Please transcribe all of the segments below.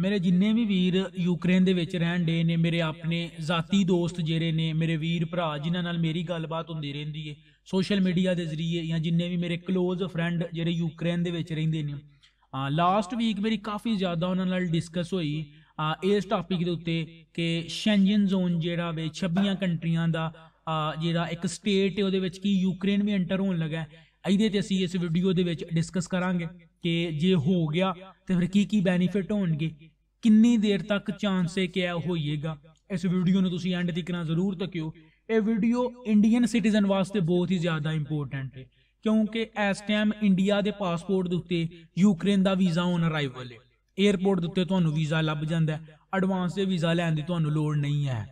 ਮੇਰੇ ਜਿੰਨੇ ਵੀ ਵੀਰ ਯੂਕਰੇਨ ਦੇ ਵਿੱਚ ਰਹਿਣ ਦੇ ਨੇ ਮੇਰੇ ਆਪਣੇ ਜ਼ਾਤੀ ਦੋਸਤ ਜਿਹੜੇ ਨੇ ਮੇਰੇ ਵੀਰ ਭਰਾ ਜਿਨ੍ਹਾਂ ਨਾਲ ਮੇਰੀ ਗੱਲਬਾਤ ਹੁੰਦੀ ਰਹਿੰਦੀ ਏ ਸੋਸ਼ਲ ਮੀਡੀਆ ਦੇ ਜ਼ਰੀਏ ਜਾਂ ਜਿੰਨੇ ਵੀ ਮੇਰੇ ক্লোਜ਼ ਫਰੈਂਡ ਜਿਹੜੇ ਯੂਕਰੇਨ ਦੇ ਵਿੱਚ ਰਹਿੰਦੇ ਨੇ ਆ ਲਾਸਟ ਵੀਕ ਮੇਰੀ ਕਾਫੀ ਜ਼ਿਆਦਾ ਉਹਨਾਂ ਨਾਲ ਡਿਸਕਸ ਹੋਈ ਆ ਇਸ ਟਾਪਿਕ ਦੇ ਉੱਤੇ ਕਿ ਸ਼ੈਂਜਨ ਜ਼ੋਨ ਜਿਹੜਾ ਵੇ 26 ਕੰਟਰੀਆਂ ਦਾ ਜਿਹੜਾ ਇੱਕ ਸਟੇਟ ਹੈ ਉਹਦੇ ਵਿੱਚ ਕੀ ਯੂਕਰੇਨ ਵੀ ਐਂਟਰ ਹੋਣ ਲੱਗਾ ਹੈ ਇਹਦੇ ਤੇ ਅਸੀਂ ਇਸ ਵੀਡੀਓ ਦੇ ਵਿੱਚ ਡਿਸਕਸ ਕਰਾਂਗੇ ਕਿ ਜੇ ਹੋ ਗਿਆ ਤੇ ਫਿਰ ਕੀ ਕੀ ਬੈਨੀਫਿਟ ਹੋਣਗੇ ਕਿੰਨੀ ਦੇਰ ਤੱਕ ਚਾਂਸ ਹੈ ਕਿ ਇਹ ਹੋਈਏਗਾ ਇਸ ਵੀਡੀਓ ਨੂੰ ਤੁਸੀਂ ਐਂਡ ਤੱਕ ਨਾ ਜ਼ਰੂਰ ਤੱਕਿਓ ਇਹ ਵੀਡੀਓ ਇੰਡੀਅਨ ਸਿਟੀਜ਼ਨ ਵਾਸਤੇ ਬਹੁਤ ਹੀ ਜ਼ਿਆਦਾ ਇੰਪੋਰਟੈਂਟ ਹੈ ਕਿਉਂਕਿ ਇਸ ਟਾਈਮ ਇੰਡੀਆ ਦੇ ਪਾਸਪੋਰਟ ਦੇ ਉੱਤੇ ਯੂਕਰੇਨ ਦਾ ਵੀਜ਼ਾ ਔਨ ਅਰਾਈਵਲ ਹੈ 에ਅਰਪੋਰਟ ਦੇ ਉੱਤੇ ਤੁਹਾਨੂੰ ਵੀਜ਼ਾ ਲੱਭ ਜਾਂਦਾ ਹੈ ਐਡਵਾਂਸ ਦੇ ਵੀਜ਼ਾ ਲੈਣ ਦੀ ਤੁਹਾਨੂੰ ਲੋੜ ਨਹੀਂ ਹੈ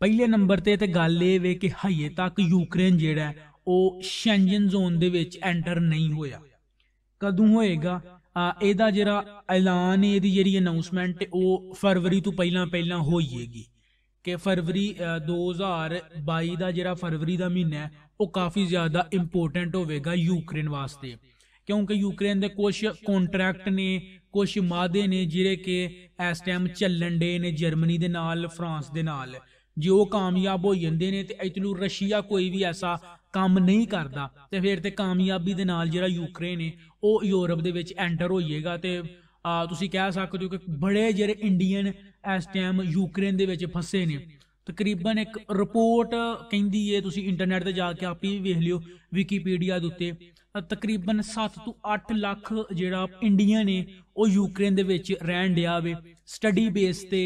ਪਹਿਲੇ ਨੰਬਰ ਤੇ ਤੇ ਗੱਲ ਇਹ ਵੇ ਕਿ ਹਾਈਏ ਤੱਕ ਯੂਕਰੇਨ ਜਿਹੜਾ ਉਹ ਸ਼ੈਂਜਨ ਜ਼ੋਨ ਦੇ ਵਿੱਚ ਐਂਟਰ ਨਹੀਂ ਹੋਇਆ ਕਦੋਂ ਹੋਏਗਾ ਇਹਦਾ ਜਿਹੜਾ ਐਲਾਨ ਹੈ ਇਹਦੀ ਜਿਹੜੀ ਅਨਾਉਂਸਮੈਂਟ ਉਹ ਫਰਵਰੀ ਤੋਂ ਪਹਿਲਾਂ ਪਹਿਲਾਂ ਹੋਈਏਗੀ ਕਿ ਫਰਵਰੀ 2022 ਦਾ ਜਿਹੜਾ ਫਰਵਰੀ ਦਾ ਮਹੀਨਾ ਹੈ ਉਹ ਕਾਫੀ ਜ਼ਿਆਦਾ ਇੰਪੋਰਟੈਂਟ ਹੋਵੇਗਾ ਯੂਕਰੇਨ ਵਾਸਤੇ ਕਿਉਂਕਿ ਯੂਕਰੇਨ ਦੇ ਕੁਝ ਕੰਟਰੈਕਟ ਨੇ ਕੁਝ ਮਾਦੇ ਨੇ ਜਿਹੜੇ ਕਿ ਇਸ ਟਾਈਮ ਚੱਲਣ ਦੇ ਨੇ ਜਰਮਨੀ ਦੇ ਨਾਲ ਫਰਾਂਸ ਦੇ ਨਾਲ ਜੇ ਉਹ ਕਾਮਯਾਬ ਹੋ ਜਾਂਦੇ ਨੇ ਤੇ ਇਤਲੂ ਰਸ਼ੀਆ ਕੋਈ ਵੀ ਐਸਾ ਕੰਮ ਨਹੀਂ ਕਰਦਾ ਤੇ ਫਿਰ ਤੇ ਕਾਮਯਾਬੀ ਦੇ ਨਾਲ ਜਿਹੜਾ ਯੂਕਰੇਨ ਹੈ ਉਹ ਯੂਰਪ ਦੇ ਵਿੱਚ ਐਂਟਰ ਹੋਈਏਗਾ ਤੇ ਤੁਸੀਂ ਕਹਿ ਸਕਦੇ ਹੋ ਕਿ ਬੜੇ ਜਿਹੜੇ ਇੰਡੀਅਨ ਇਸ ਟਾਈਮ ਯੂਕਰੇਨ ਦੇ ਵਿੱਚ ਫਸੇ ਨੇ ਤਕਰੀਬਨ ਇੱਕ ਰਿਪੋਰਟ ਕਹਿੰਦੀ ਏ ਤੁਸੀਂ ਇੰਟਰਨੈਟ ਤੇ ਜਾ ਕੇ ਆਪ ਵੀ ਵੇਖ ਲਿਓ ਵਿਕੀਪੀਡੀਆ ਦੇ ਉੱਤੇ ਤਕਰੀਬਨ 7 ਤੋਂ 8 ਲੱਖ ਜਿਹੜਾ ਇੰਡੀਅਨ ਨੇ ਉਹ ਯੂਕਰੇਨ ਦੇ ਵਿੱਚ ਰਹਿਣ ਡਿਆ ਵੇ ਸਟੱਡੀ ਬੇਸ ਤੇ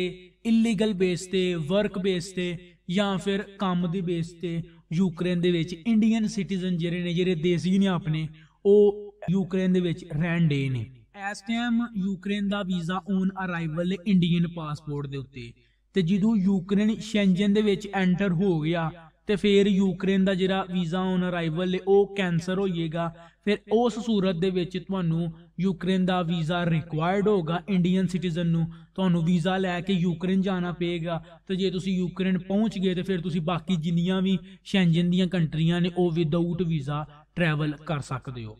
ਇਲੀਗਲ ਬੇਸ ਤੇ ਵਰਕ ਬੇਸ ਤੇ ਜਾਂ ਫਿਰ ਕੰਮ ਦੇ ਬੇਸ ਤੇ ਯੂਕਰੇਨ ਦੇ ਵਿੱਚ ਇੰਡੀਅਨ ਸਿਟੀਜ਼ਨ ਜਿਹੜੇ ਨੇ ਜਿਹੜੇ ਦੇਸੀ ਨੇ ਆਪਣੇ ਉਹ ਯੂਕਰੇਨ ਦੇ ਵਿੱਚ ਰਹਿਣ ਦੇ ਨੇ ਇਸ ਟਾਈਮ ਯੂਕਰੇਨ ਦਾ visa on arrival Indian passport ਦੇ ਉੱਤੇ ਤੇ ਜਦੋਂ ਯੂਕਰੇਨ ਸ਼ੈਂਜਨ ਦੇ ਵਿੱਚ ਐਂਟਰ ਹੋ ਗਿਆ ਤੇ ਫਿਰ ਯੂਕਰੇਨ ਦਾ ਜਿਹੜਾ ਵੀਜ਼ਾ ਔਨ ਅਰਾਈਵਲ ਹੈ ਉਹ ਕੈਨਸਲ ਹੋ ਜਾਏਗਾ ਫਿਰ ਉਸ ਸੂਰਤ ਦੇ ਵਿੱਚ ਤੁਹਾਨੂੰ ਯੂਕਰੇਨ ਦਾ ਵੀਜ਼ਾ ਰਿਕੁਆਇਰਡ ਹੋਗਾ ਇੰਡੀਅਨ ਸਿਟੀਜ਼ਨ ਨੂੰ ਤੁਹਾਨੂੰ ਵੀਜ਼ਾ ਲੈ ਕੇ ਯੂਕਰੇਨ ਜਾਣਾ ਪਏਗਾ ਤੇ ਜੇ ਤੁਸੀਂ ਯੂਕਰੇਨ ਪਹੁੰਚ ਗਏ ਤੇ ਫਿਰ ਤੁਸੀਂ ਬਾਕੀ ਜਿੰਨੀਆਂ ਵੀ ਸ਼ੈਂਜਨ ਦੀਆਂ ਕੰਟਰੀਆਂ ਨੇ ਉਹ ਵਿਦਆਊਟ ਵੀਜ਼ਾ ਟਰੈਵਲ ਕਰ ਸਕਦੇ ਹੋ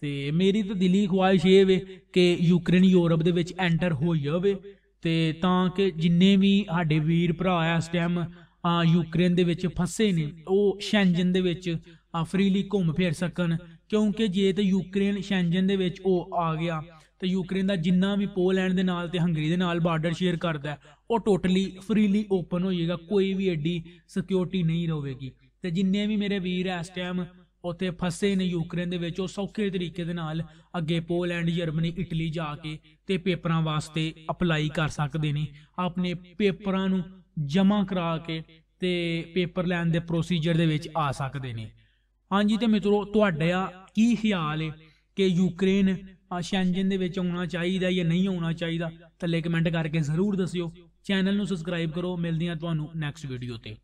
ਤੇ ਮੇਰੀ ਤਾਂ ਦਿਲੀ ਖੁਆਇਸ਼ ਇਹ ਵੇ ਕਿ ਯੂਕਰੇਨ ਯੂਰਪ ਦੇ ਵਿੱਚ ਐਂਟਰ ਹੋ ਜਾਵੇ ਤੇ ਤਾਂ ਕਿ ਜਿੰਨੇ ਵੀ ਸਾਡੇ ਵੀਰ ਭਰਾ ਇਸ ਟਾਈਮ ਆ ਯੂਕਰੇਨ ਦੇ ਵਿੱਚ ਫਸੇ ਨੇ ਉਹ ਸ਼ੈਂਜਨ ਦੇ ਵਿੱਚ ਫ੍ਰੀਲੀ ਘੁੰਮ ਫਿਰ ਸਕਣ ਕਿਉਂਕਿ ਜੇ ਤੇ ਯੂਕਰੇਨ ਸ਼ੈਂਜਨ ਦੇ ਵਿੱਚ ਉਹ ਆ ਗਿਆ ਤੇ ਯੂਕਰੇਨ ਦਾ ਜਿੰਨਾ ਵੀ ਪੋਲੈਂਡ ਦੇ ਨਾਲ ਤੇ ਹੰਗਰੀ ਦੇ ਨਾਲ ਬਾਰਡਰ ਸ਼ੇਅਰ ਕਰਦਾ ਉਹ ਟੋਟਲੀ ਫ੍ਰੀਲੀ ਓਪਨ ਹੋ ਜਾਏਗਾ ਕੋਈ ਵੀ ਐਡੀ ਸਿਕਿਉਰਿਟੀ ਨਹੀਂ ਰਹੇਗੀ ਤੇ ਜਿੰਨੇ ਵੀ ਮੇਰੇ ਵੀਰ ਇਸ ਟਾਈਮ ਉੱਥੇ ਫਸੇ ਨੇ ਯੂਕਰੇਨ ਦੇ ਵਿੱਚ ਉਹ ਸੌਖੇ ਤਰੀਕੇ ਦੇ ਨਾਲ ਅੱਗੇ ਪੋਲੈਂਡ ਜਰਮਨੀ ਇਟਲੀ ਜਾ ਕੇ ਤੇ ਪੇਪਰਾਂ ਵਾਸਤੇ ਅਪਲਾਈ ਕਰ ਸਕਦੇ ਨੇ ਆਪਣੇ ਪੇਪਰਾਂ ਨੂੰ ਜਮ੍ਹਾਂ ਕਰਾ ਕੇ ਤੇ ਪੇਪਰ ਲੈਣ ਦੇ ਪ੍ਰੋਸੀਜਰ ਦੇ ਵਿੱਚ ਆ ਸਕਦੇ ਨੇ ਹਾਂਜੀ ਤੇ ਮਿੱਤਰੋ ਤੁਹਾਡਾ ਕੀ ਖਿਆਲ ਹੈ ਕਿ ਯੂਕਰੇਨ ਸ਼ੈਂਜਨ ਦੇ ਵਿੱਚ ਆਉਣਾ ਚਾਹੀਦਾ ਜਾਂ ਨਹੀਂ ਆਉਣਾ ਚਾਹੀਦਾ ਥੱਲੇ ਕਮੈਂਟ ਕਰਕੇ ਜ਼ਰੂਰ ਦੱਸਿਓ ਚੈਨਲ ਨੂੰ ਸਬਸਕ੍ਰਾਈਬ ਕਰੋ ਮਿਲਦੀਆਂ ਤੁਹਾਨੂੰ ਨੈਕਸਟ ਵੀਡੀਓ ਤੇ